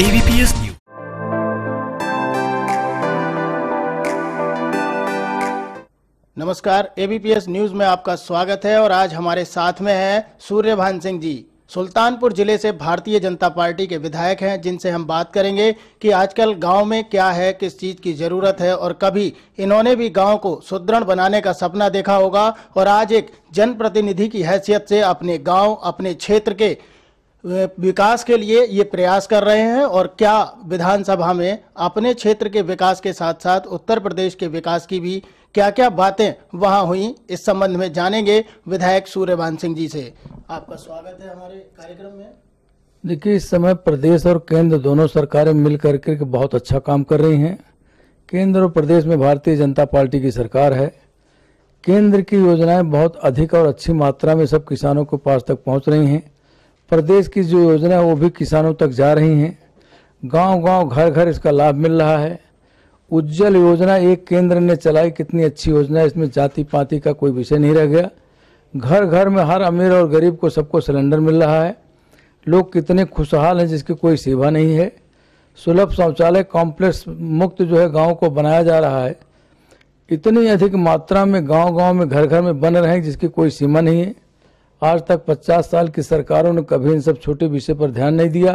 ABPS news नमस्कार ABPS news में आपका स्वागत है और आज हमारे साथ में है सूर्यभान सिंह जी सुल्तानपुर जिले से भारतीय जनता पार्टी के विधायक हैं जिनसे हम बात करेंगे कि आजकल गांव में क्या है किस चीज़ की ज़रूरत है और कभी इन्होंने भी गांव को सुदृढ़ बनाने का सपना देखा होगा और आज एक जनप्रतिनिधि की हैसियत से अपने गांव अपने क्षेत्र के विकास के लिए ये प्रयास कर रहे हैं और क्या विधानसभा में अपने क्षेत्र के विकास के साथ साथ उत्तर प्रदेश के विकास की भी क्या क्या बातें वहां हुई इस संबंध में जानेंगे विधायक सूर्यवान सिंह जी से आपका स्वागत है हमारे कार्यक्रम में देखिए इस समय प्रदेश और केंद्र दोनों सरकारें मिल करके बहुत अच्छा काम कर रही हैं केंद्र और प्रदेश में भारतीय जनता पार्टी की सरकार है केंद्र की योजनाएं बहुत अधिक और अच्छी मात्रा में सब किसानों को पास तक पहुंच रही हैं प्रदेश की जो योजना है वो भी किसानों तक जा रही हैं गांव-गांव घर-घर इसका लाभ मिल रहा है उज्जवल योजना एक केंद्र ने चलाई कितनी अच्छी योजना है इसमें जाति पाति का कोई विषय नहीं रह गया घर घर में हर अमीर और गरीब को सबको सिलेंडर मिल रहा है लोग कितने खुशहाल हैं जिसकी कोई सेवा नहीं है सुलभ शौचालय कॉम्प्लेक्स मुक्त जो है गाँव को बनाया जा रहा है इतनी अधिक मात्रा में गाँव गाँव में घर घर में बन रहे हैं जिसकी कोई सीमा नहीं है आज तक 50 साल की सरकारों ने कभी इन सब छोटे विषय पर ध्यान नहीं दिया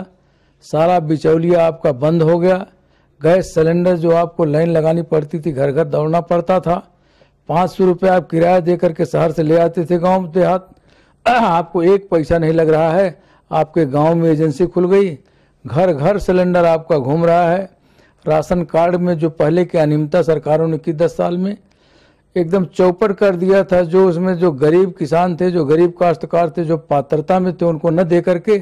सारा बिचौलिया आपका बंद हो गया गैस सिलेंडर जो आपको लाइन लगानी पड़ती थी घर घर दौड़ना पड़ता था पाँच सौ रुपये आप किराया दे करके शहर से ले आते थे गांव देहात आपको एक पैसा नहीं लग रहा है आपके गांव में एजेंसी खुल गई घर घर सिलेंडर आपका घूम रहा है राशन कार्ड में जो पहले की अनियमता सरकारों ने की दस साल में एकदम चौपट कर दिया था जो उसमें जो गरीब किसान थे जो गरीब काश्तकार थे जो पात्रता में थे उनको न दे करके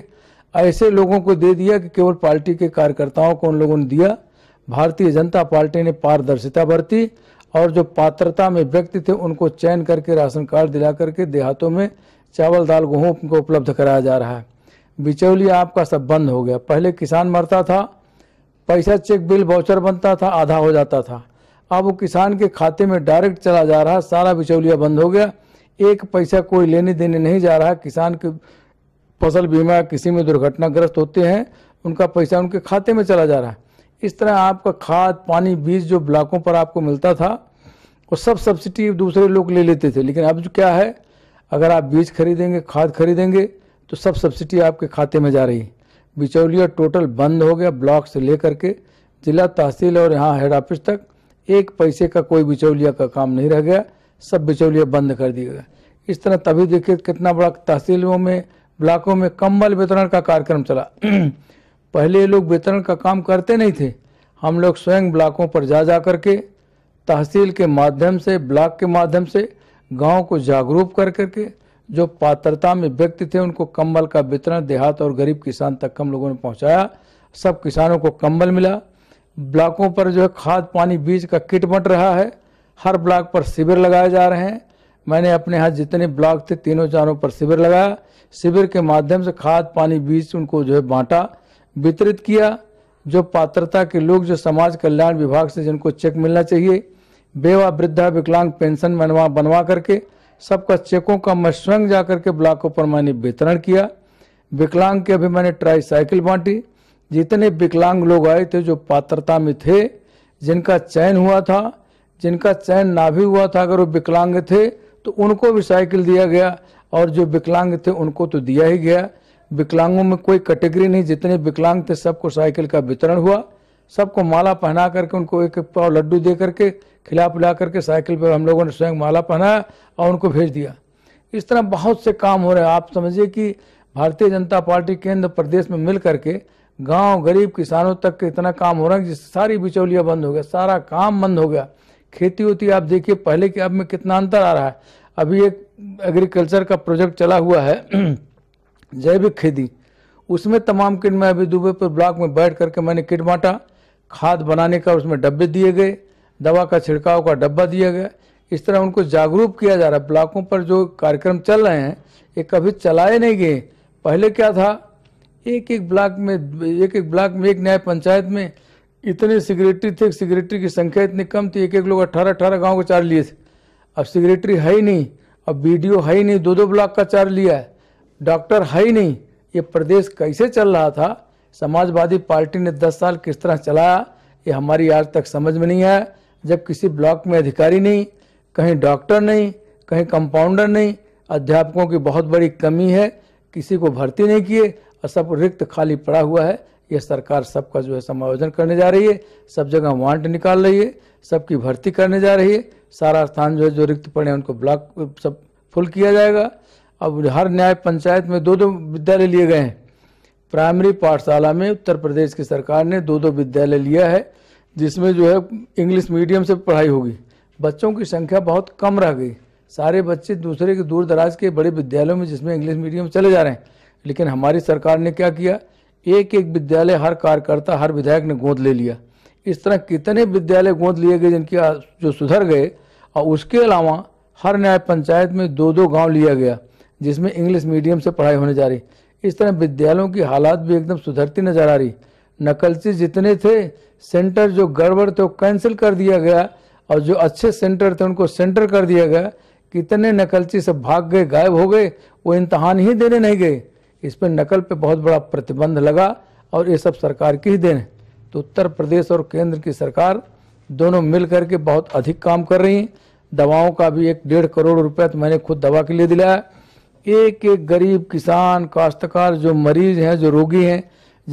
ऐसे लोगों को दे दिया कि केवल पार्टी के कार्यकर्ताओं को उन लोगों ने दिया भारतीय जनता पार्टी ने पारदर्शिता बरती और जो पात्रता में व्यक्ति थे उनको चयन करके राशन कार्ड दिला करके देहातों में चावल दाल गेहूँ उनको उपलब्ध कराया जा रहा है बिचौलिया आपका सब बंद हो गया पहले किसान मरता था पैसा चेक बिल वाउचर बनता था आधा हो जाता था अब वो किसान के खाते में डायरेक्ट चला जा रहा सारा बिचौलिया बंद हो गया एक पैसा कोई लेने देने नहीं जा रहा किसान के फसल बीमा किसी में दुर्घटनाग्रस्त होते हैं उनका पैसा उनके खाते में चला जा रहा है इस तरह आपका खाद पानी बीज जो ब्लॉकों पर आपको मिलता था वो सब सब्सिडी दूसरे लोग ले लेते थे लेकिन अब जो क्या है अगर आप बीज खरीदेंगे खाद खरीदेंगे तो सब सब्सिडी आपके खाते में जा रही है बिचौलिया टोटल बंद हो गया ब्लॉक से लेकर के जिला तहसील और यहाँ हेड ऑफिस तक एक पैसे का कोई बिचौलिया का काम नहीं रह गया सब बिचौलिया बंद कर दिया गया इस तरह तभी देखिए कितना बड़ा तहसीलों में ब्लॉकों में कम्बल वितरण का कार्यक्रम चला पहले लोग वितरण का काम करते नहीं थे हम लोग स्वयं ब्लॉकों पर जा जा करके तहसील के माध्यम से ब्लॉक के माध्यम से गांव को जागरूक कर करके जो पात्रता में व्यक्ति थे उनको कंबल का वितरण देहात और गरीब किसान तक हम लोगों ने पहुंचाया सब किसानों को कंबल मिला ब्लॉकों पर जो है खाद पानी बीज का किट बंट रहा है हर ब्लॉक पर शिविर लगाए जा रहे हैं मैंने अपने यहाँ जितने ब्लॉक थे तीनों चारों पर शिविर लगाया शिविर के माध्यम से खाद पानी बीज उनको जो है बांटा वितरित किया जो पात्रता के लोग जो समाज कल्याण विभाग से जिनको चेक मिलना चाहिए बेवा वृद्धा विकलांग पेंशन बनवा बनवा करके सबका चेकों का मैं स्वयं जा करके ब्लॉकों पर मैंने वितरण किया विकलांग के भी मैंने ट्राई साइकिल बांटी जितने विकलांग लोग आए थे जो पात्रता में थे जिनका चयन हुआ था जिनका चयन ना भी हुआ था अगर वो विकलांग थे तो उनको भी साइकिल दिया गया और जो विकलांग थे उनको तो दिया ही गया विकलांगों में कोई कैटेगरी नहीं जितने विकलांग थे सबको साइकिल का वितरण हुआ सबको माला पहना करके उनको एक पाव लड्डू दे करके खिला पिला करके साइकिल पर हम लोगों ने स्वयं माला पहनाया और उनको भेज दिया इस तरह बहुत से काम हो रहे हैं आप समझिए कि भारतीय जनता पार्टी केंद्र प्रदेश में मिल करके गांव गरीब किसानों तक के इतना काम हो रहा है जिससे सारी बिचौलिया बंद हो गया सारा काम बंद हो गया खेती होती आप देखिए पहले के अब में कितना अंतर आ रहा है अभी एक एग्रीकल्चर का प्रोजेक्ट चला हुआ है जैविक खेती उसमें तमाम किट में अभी दुबे पर ब्लॉक में बैठ करके मैंने किट बांटा खाद बनाने का उसमें डब्बे दिए गए दवा का छिड़काव का डब्बा दिया गया इस तरह उनको जागरूक किया जा रहा है ब्लॉकों पर जो कार्यक्रम चल रहे हैं ये कभी चलाए नहीं गए पहले क्या था एक एक ब्लॉक में एक एक ब्लॉक में एक न्याय पंचायत में इतने सेक्रेटरी थे सेक्रेटरी की संख्या इतनी कम थी एक एक लोग अट्ठारह अट्ठारह गाँव को चार लिए थे अब सेक्रेटरी है ही नहीं अब बी है ही नहीं दो दो ब्लॉक का चार लिया है डॉक्टर है ही नहीं ये प्रदेश कैसे चल रहा था समाजवादी पार्टी ने दस साल किस तरह चलाया ये हमारी आज तक समझ में नहीं आया जब किसी ब्लॉक में अधिकारी नहीं कहीं डॉक्टर नहीं कहीं कंपाउंडर नहीं अध्यापकों की बहुत बड़ी कमी है किसी को भर्ती नहीं किए और सब रिक्त खाली पड़ा हुआ है ये सरकार सबका जो है समायोजन करने जा रही है सब जगह वांट निकाल रही है सबकी भर्ती करने जा रही है सारा स्थान जो है जो रिक्त पड़े हैं उनको ब्लॉक सब फुल किया जाएगा अब हर न्याय पंचायत में दो दो विद्यालय लिए गए हैं प्राइमरी पाठशाला में उत्तर प्रदेश की सरकार ने दो दो विद्यालय लिया है जिसमें जो है इंग्लिश मीडियम से पढ़ाई होगी बच्चों की संख्या बहुत कम रह गई सारे बच्चे दूसरे के दूर दराज के बड़े विद्यालयों में जिसमें इंग्लिश मीडियम चले जा रहे हैं लेकिन हमारी सरकार ने क्या किया एक एक विद्यालय हर कार्यकर्ता हर विधायक ने गोद ले लिया इस तरह कितने विद्यालय गोद लिए गए जिनकी जो सुधर गए और उसके अलावा हर न्याय पंचायत में दो दो गांव लिया गया जिसमें इंग्लिश मीडियम से पढ़ाई होने जा रही इस तरह विद्यालयों की हालात भी एकदम सुधरती नजर आ रही नकलची जितने थे सेंटर जो गड़बड़ थे वो कैंसिल कर दिया गया और जो अच्छे सेंटर थे उनको सेंटर कर दिया गया कितने नकलची सब भाग गए गायब हो गए वो इम्तहान ही देने नहीं गए इस पर नकल पे बहुत बड़ा प्रतिबंध लगा और ये सब सरकार की ही देन है तो उत्तर प्रदेश और केंद्र की सरकार दोनों मिल करके बहुत अधिक काम कर रही हैं दवाओं का भी एक डेढ़ करोड़ रुपया तो मैंने खुद दवा के लिए दिलाया एक एक गरीब किसान काश्तकार जो मरीज हैं जो रोगी हैं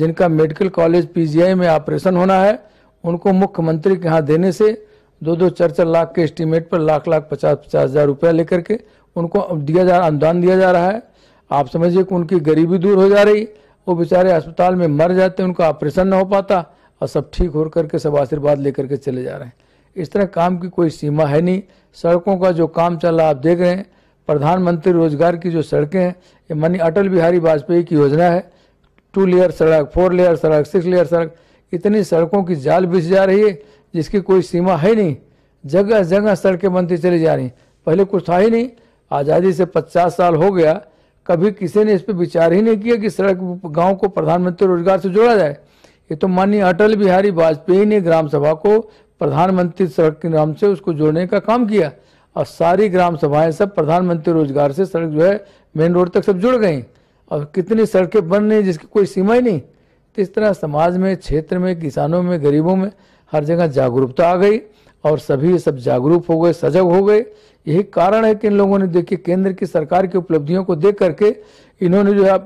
जिनका मेडिकल कॉलेज पीजीआई में ऑपरेशन होना है उनको मुख्यमंत्री के यहाँ देने से दो दो चार चार लाख के एस्टीमेट पर लाख लाख पचास पचास हज़ार रुपया लेकर के उनको दिया जा अनुदान दिया जा रहा है आप समझिए कि उनकी गरीबी दूर हो जा रही वो बेचारे अस्पताल में मर जाते उनका ऑपरेशन ना हो पाता और सब ठीक हो करके सब आशीर्वाद लेकर के चले जा रहे हैं इस तरह काम की कोई सीमा है नहीं सड़कों का जो काम चल रहा आप देख रहे हैं प्रधानमंत्री रोजगार की जो सड़कें हैं ये मानी अटल बिहारी वाजपेयी की योजना है टू लेयर सड़क फोर लेयर सड़क सिक्स लेयर सड़क इतनी सड़कों की जाल बिछ जा रही है जिसकी कोई सीमा है नहीं जगह जगह सड़कें बनती चली जा रही पहले कुछ था ही नहीं आज़ादी से पचास साल हो गया कभी किसी ने इस पर विचार ही नहीं किया कि सड़क गांव को प्रधानमंत्री रोजगार से जोड़ा जाए ये तो माननीय अटल बिहारी वाजपेयी ने ग्राम सभा को प्रधानमंत्री सड़क के नाम से उसको जोड़ने का काम किया और सारी ग्राम सभाएं सब प्रधानमंत्री रोजगार से सड़क जो है मेन रोड तक सब जुड़ गई और कितनी सड़कें बन रही जिसकी कोई सीमा ही नहीं तो इस तरह समाज में क्षेत्र में किसानों में गरीबों में हर जगह जागरूकता आ गई और सभी सब जागरूक हो गए सजग हो गए यही कारण है कि इन लोगों ने देखिए केंद्र की सरकार की उपलब्धियों को देख करके इन्होंने जो है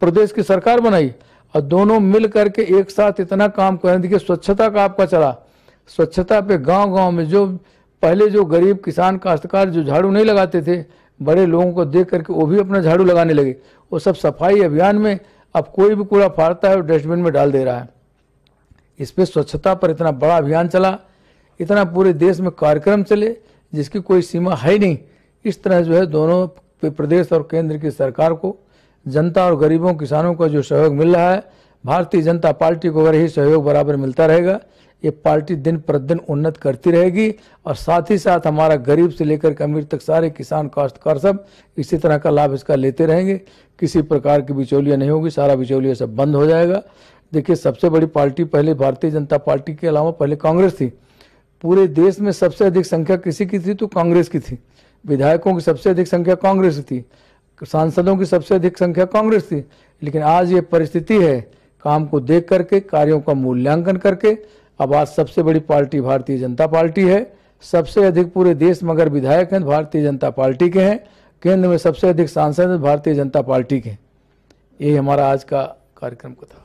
प्रदेश की सरकार बनाई और दोनों मिल करके एक साथ इतना काम करें देखिए स्वच्छता का आपका चला स्वच्छता पे गांव गांव में जो पहले जो गरीब किसान काश्तकार जो झाड़ू नहीं लगाते थे बड़े लोगों को देख करके वो भी अपना झाड़ू लगाने लगे वो सब सफाई अभियान में अब कोई भी कूड़ा फाड़ता है वो डस्टबिन में डाल दे रहा है इस पर स्वच्छता पर इतना बड़ा अभियान चला इतना पूरे देश में कार्यक्रम चले जिसकी कोई सीमा है नहीं इस तरह जो है दोनों प्रदेश और केंद्र की सरकार को जनता और गरीबों किसानों का जो सहयोग मिल रहा है भारतीय जनता पार्टी को अगर यही सहयोग बराबर मिलता रहेगा ये पार्टी दिन प्रतिदिन उन्नत करती रहेगी और साथ ही साथ हमारा गरीब से लेकर अमीर तक सारे किसान काश्तकार सब इसी तरह का लाभ इसका लेते रहेंगे किसी प्रकार की बिचौलिया नहीं होगी सारा बिचौलिया सब बंद हो जाएगा देखिए सबसे बड़ी पार्टी पहले भारतीय जनता पार्टी के अलावा पहले कांग्रेस थी पूरे देश में सबसे अधिक संख्या किसी की थी तो कांग्रेस की थी विधायकों की सबसे अधिक संख्या कांग्रेस की थी सांसदों की सबसे अधिक संख्या कांग्रेस थी लेकिन आज ये परिस्थिति है काम को देख करके कार्यों का मूल्यांकन करके अब आज सबसे बड़ी पार्टी भारतीय जनता पार्टी है सबसे अधिक पूरे देश में अगर विधायक हैं भारतीय जनता पार्टी के हैं केंद्र में सबसे अधिक सांसद भारतीय जनता पार्टी के यही हमारा आज का कार्यक्रम का था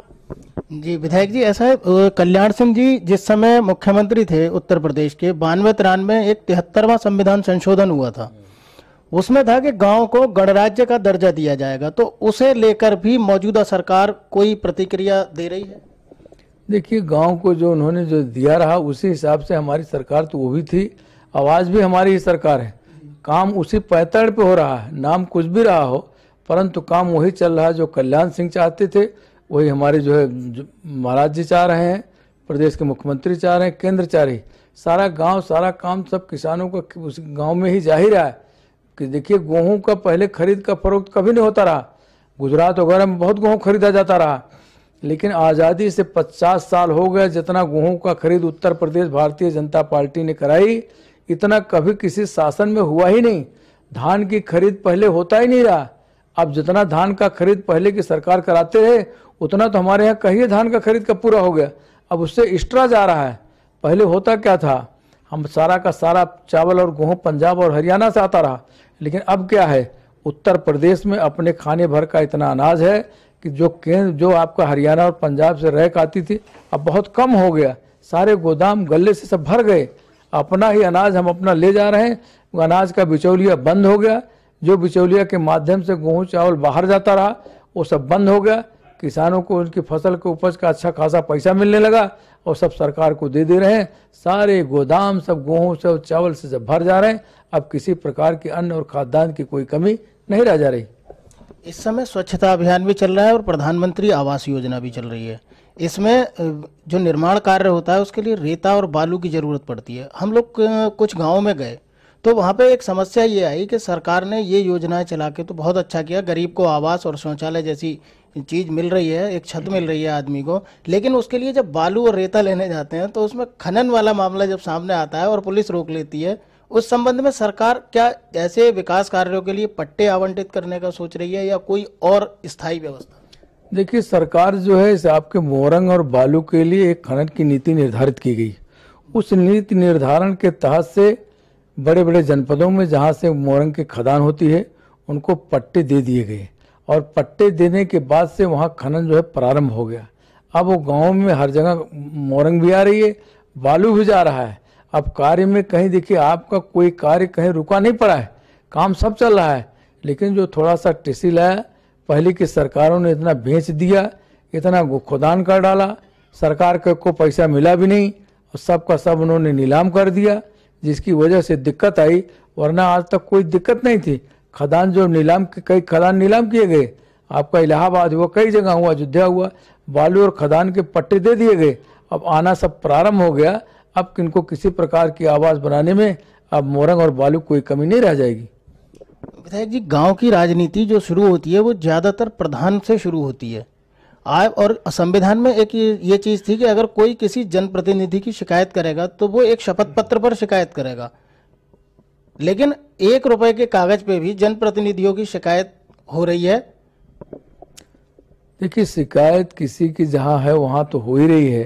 जी विधायक जी ऐसा है कल्याण सिंह जी जिस समय मुख्यमंत्री थे उत्तर प्रदेश के बानवे तिरानवे एक तिहत्तरवा संविधान संशोधन हुआ था उसमें था कि गांव को गणराज्य का दर्जा दिया जाएगा तो उसे लेकर भी मौजूदा सरकार कोई प्रतिक्रिया दे रही है देखिए गांव को जो उन्होंने जो दिया रहा उसी हिसाब से हमारी सरकार तो वो भी थी आवाज़ भी हमारी ही सरकार है काम उसी पैतर्ण पे हो रहा है नाम कुछ भी रहा हो परंतु काम वही चल रहा है जो कल्याण सिंह चाहते थे वही हमारे जो है महाराज जी चाह रहे हैं प्रदेश के मुख्यमंत्री चाह रहे हैं केंद्र चाह रही सारा गांव सारा काम सब किसानों का उस गांव में ही जा ही रहा है कि देखिए गेहूँ का पहले खरीद का फरोख्त कभी नहीं होता रहा गुजरात वगैरह में बहुत गेहूँ खरीदा जाता रहा लेकिन आज़ादी से 50 साल हो गया जितना गेहूँ का खरीद उत्तर प्रदेश भारतीय जनता पार्टी ने कराई इतना कभी किसी शासन में हुआ ही नहीं धान की खरीद पहले होता ही नहीं रहा अब जितना धान का खरीद पहले की सरकार कराते रहे उतना तो हमारे यहाँ कहिए धान का खरीद का पूरा हो गया अब उससे एक्स्ट्रा जा रहा है पहले होता क्या था हम सारा का सारा चावल और गेहूँ पंजाब और हरियाणा से आता रहा लेकिन अब क्या है उत्तर प्रदेश में अपने खाने भर का इतना अनाज है कि जो केंद्र जो आपका हरियाणा और पंजाब से रैक आती थी अब बहुत कम हो गया सारे गोदाम गले से सब भर गए अपना ही अनाज हम अपना ले जा रहे हैं अनाज का बिचौलिया बंद हो गया जो बिचौलिया के माध्यम से गेहूँ चावल बाहर जाता रहा वो सब बंद हो गया किसानों को उनकी फसल के उपज का अच्छा खासा पैसा मिलने लगा और सब सरकार को दे दे रहे हैं सारे गोदाम सब गेहूँ सब चावल से जब भर जा रहे हैं अब किसी प्रकार के अन्न और खाद्यान्न की कोई कमी नहीं रह जा रही इस समय स्वच्छता अभियान भी चल रहा है और प्रधानमंत्री आवास योजना भी चल रही है इसमें जो निर्माण कार्य होता है उसके लिए रेता और बालू की जरूरत पड़ती है हम लोग कुछ गाँव में गए तो वहाँ पे एक समस्या ये आई कि सरकार ने ये योजनाएं चला के तो बहुत अच्छा किया गरीब को आवास और शौचालय जैसी चीज़ मिल रही है एक छत मिल रही है आदमी को लेकिन उसके लिए जब बालू और रेता लेने जाते हैं तो उसमें खनन वाला मामला जब सामने आता है और पुलिस रोक लेती है उस संबंध में सरकार क्या ऐसे विकास कार्यों के लिए पट्टे आवंटित करने का सोच रही है या कोई और स्थायी व्यवस्था देखिए सरकार जो है इस आपके मोरंग और बालू के लिए एक खनन की नीति निर्धारित की गई उस नीति निर्धारण के तहत से बड़े बड़े जनपदों में जहाँ से मोरंग की खदान होती है उनको पट्टे दे दिए गए और पट्टे देने के बाद से वहाँ खनन जो है प्रारंभ हो गया अब वो गाँव में हर जगह मोरंग भी आ रही है बालू भी जा रहा है अब कार्य में कहीं देखिए आपका कोई कार्य कहीं रुका नहीं पड़ा है काम सब चल रहा है लेकिन जो थोड़ा सा टिसी लाया पहले की सरकारों ने इतना बेच दिया इतना खुदान कर डाला सरकार को पैसा मिला भी नहीं और सबका सब उन्होंने नीलाम कर दिया जिसकी वजह से दिक्कत आई वरना आज तक कोई दिक्कत नहीं थी खदान जो नीलाम कई खदान नीलाम किए गए आपका इलाहाबाद हुआ कई जगह हुआ अयोध्या हुआ बालू और खदान के पट्टे दे दिए गए अब आना सब प्रारंभ हो गया अब किनको किसी प्रकार की आवाज़ बनाने में अब मोरंग और बालू कोई कमी नहीं रह जाएगी विधायक जी गांव की राजनीति जो शुरू होती है वो ज़्यादातर प्रधान से शुरू होती है आ, और संविधान में एक ये, चीज थी कि अगर कोई किसी जनप्रतिनिधि की शिकायत करेगा तो वो एक शपथ पत्र पर शिकायत करेगा लेकिन एक रुपए के कागज पे भी जनप्रतिनिधियों की शिकायत हो रही है देखिए शिकायत किसी की जहाँ है वहां तो हो ही रही है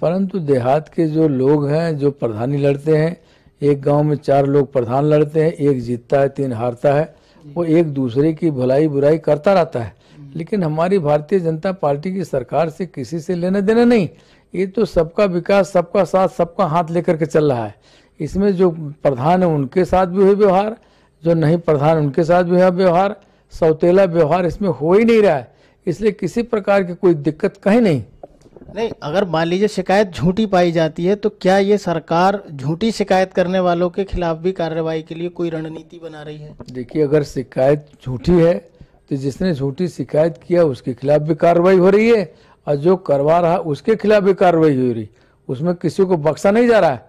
परंतु देहात के जो लोग हैं जो प्रधानी लड़ते हैं एक गांव में चार लोग प्रधान लड़ते हैं एक जीतता है तीन हारता है वो एक दूसरे की भलाई बुराई करता रहता है लेकिन हमारी भारतीय जनता पार्टी की सरकार से किसी से लेना देना नहीं ये तो सबका विकास सबका साथ सबका हाथ लेकर के चल रहा है इसमें जो प्रधान है उनके साथ भी हुए व्यवहार जो नहीं प्रधान उनके साथ भी हुआ व्यवहार सौतेला व्यवहार इसमें हो ही नहीं रहा है इसलिए किसी प्रकार की कोई दिक्कत कहीं नहीं नहीं अगर मान लीजिए शिकायत झूठी पाई जाती है तो क्या ये सरकार झूठी शिकायत करने वालों के खिलाफ भी कार्रवाई के लिए कोई रणनीति बना रही है देखिए अगर शिकायत झूठी है तो जिसने झूठी शिकायत किया उसके खिलाफ भी कार्रवाई हो रही है और जो करवा रहा उसके खिलाफ भी कार्रवाई हो रही उसमें किसी को बख्शा नहीं जा रहा है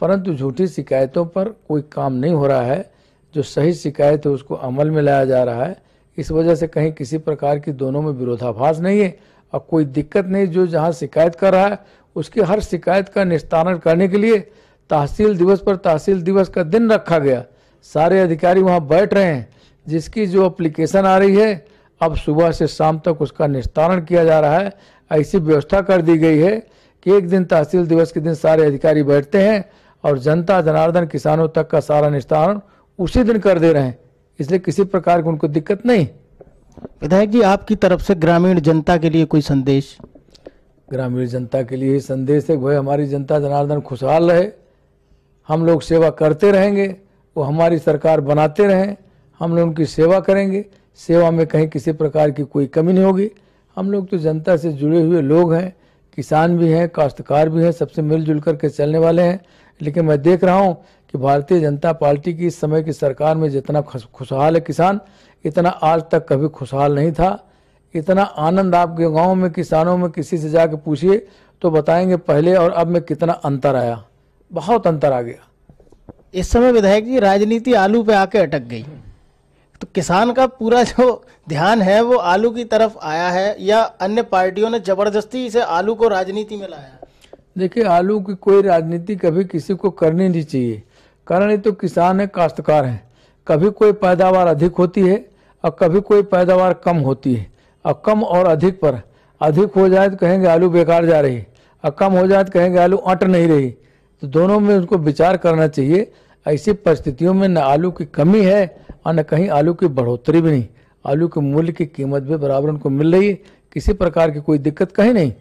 परंतु झूठी शिकायतों पर कोई काम नहीं हो रहा है जो सही शिकायत है उसको अमल में लाया जा रहा है इस वजह से कहीं किसी प्रकार की दोनों में विरोधाभास नहीं है और कोई दिक्कत नहीं जो जहाँ शिकायत कर रहा है उसकी हर शिकायत का निस्तारण करने के लिए तहसील दिवस पर तहसील दिवस का दिन रखा गया सारे अधिकारी वहाँ बैठ रहे हैं जिसकी जो अप्लीकेशन आ रही है अब सुबह से शाम तक उसका निस्तारण किया जा रहा है ऐसी व्यवस्था कर दी गई है कि एक दिन तहसील दिवस के दिन सारे अधिकारी बैठते हैं और जनता जनार्दन किसानों तक का सारा निस्तारण उसी दिन कर दे रहे हैं इसलिए किसी प्रकार की उनको दिक्कत नहीं विधायक जी आपकी तरफ से ग्रामीण जनता के लिए कोई संदेश ग्रामीण जनता के लिए संदेश है भाई हमारी जनता जनार्दन खुशहाल रहे हम लोग सेवा करते रहेंगे वो हमारी सरकार बनाते रहें हम लोग उनकी सेवा करेंगे सेवा में कहीं किसी प्रकार की कोई कमी नहीं होगी हम लोग तो जनता से जुड़े हुए लोग हैं किसान भी हैं काश्तकार भी हैं सबसे मिलजुल करके चलने वाले हैं लेकिन मैं देख रहा हूँ कि भारतीय जनता पार्टी की इस समय की सरकार में जितना खुशहाल है किसान इतना आज तक कभी खुशहाल नहीं था इतना आनंद आपके गाँव में किसानों में किसी से जाके पूछिए तो बताएंगे पहले और अब में कितना अंतर आया बहुत अंतर आ गया इस समय विधायक जी राजनीति आलू पे आके अटक गई किसान का पूरा जो ध्यान है वो आलू की तरफ आया है या अन्य पार्टियों ने जबरदस्ती इसे आलू को राजनीति में लाया देखिए आलू की कोई राजनीति कभी किसी को करनी नहीं चाहिए कारण ये तो किसान है काश्तकार है कभी कोई पैदावार अधिक होती है और कभी कोई पैदावार कम होती है और कम और अधिक पर अधिक हो जाए तो कहेंगे आलू बेकार जा रही और कम हो जाए तो कहेंगे आलू अट नहीं रही तो दोनों में उनको विचार करना चाहिए ऐसी परिस्थितियों में न आलू की कमी है और न कहीं आलू की बढ़ोतरी भी नहीं आलू के मूल्य की कीमत भी बराबर उनको मिल रही है किसी प्रकार की कोई दिक्कत कहीं नहीं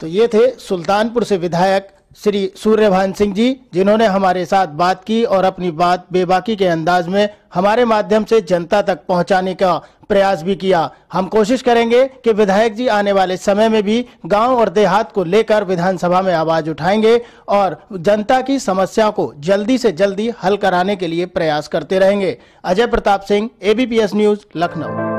तो ये थे सुल्तानपुर से विधायक श्री सूर्यभान सिंह जी जिन्होंने हमारे साथ बात की और अपनी बात बेबाकी के अंदाज में हमारे माध्यम से जनता तक पहुंचाने का प्रयास भी किया हम कोशिश करेंगे कि विधायक जी आने वाले समय में भी गांव और देहात को लेकर विधानसभा में आवाज उठाएंगे और जनता की समस्या को जल्दी से जल्दी हल कराने के लिए प्रयास करते रहेंगे अजय प्रताप सिंह एबीपीएस न्यूज लखनऊ